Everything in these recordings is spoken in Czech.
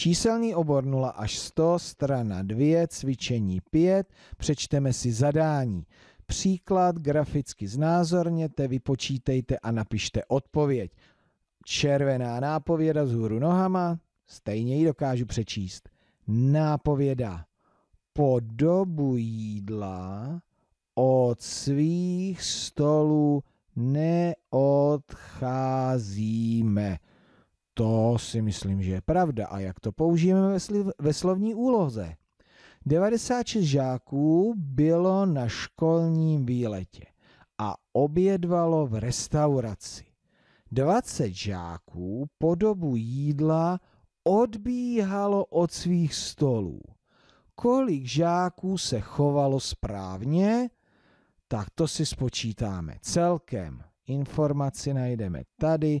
Číselný obor 0 až 100, strana 2, cvičení 5, přečteme si zadání. Příklad graficky znázorněte, vypočítejte a napište odpověď. Červená nápověda z hůru nohama, stejně ji dokážu přečíst. Nápověda po dobu jídla od svých stolů neodcházíme. To si myslím, že je pravda. A jak to použijeme ve, sliv, ve slovní úloze? 96 žáků bylo na školním výletě a obědvalo v restauraci. 20 žáků po dobu jídla odbíhalo od svých stolů. Kolik žáků se chovalo správně? Tak to si spočítáme. Celkem informaci najdeme tady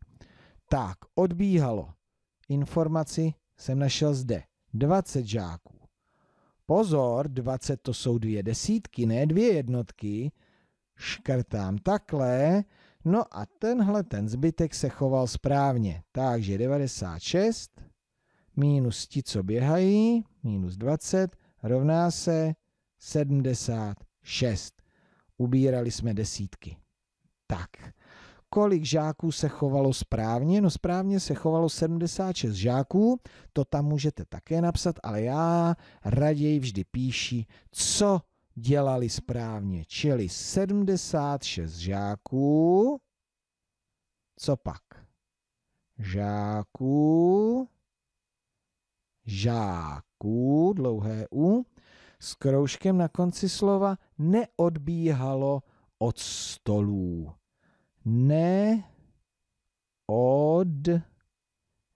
Tak, odbíhalo. Informaci jsem našel zde. 20 žáků. Pozor, 20 to jsou dvě desítky, ne dvě jednotky. Škrtám takhle. No a tenhle ten zbytek se choval správně. Takže 96 minus ti, co běhají, minus 20, rovná se 76. Ubírali jsme desítky. Tak, kolik žáků se chovalo správně? No správně se chovalo 76 žáků, to tam můžete také napsat, ale já raději vždy píši, co dělali správně, čili 76 žáků, co pak? Žáků, žáků, dlouhé U, s kroužkem na konci slova neodbíhalo od stolů ne od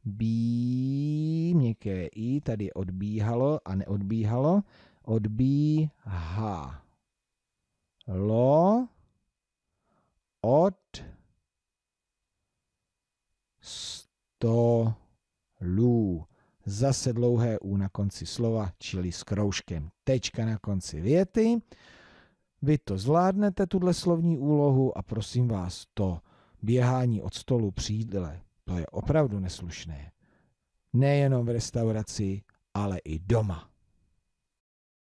bí, měkké i, tady odbíhalo a neodbíhalo, odbíhá. Lo od sto lů, Zase dlouhé U na konci slova, čili s kroužkem. Tečka na konci věty. Vy to zvládnete, tuhle slovní úlohu a prosím vás, to běhání od stolu přijde, to je opravdu neslušné. Nejenom v restauraci, ale i doma.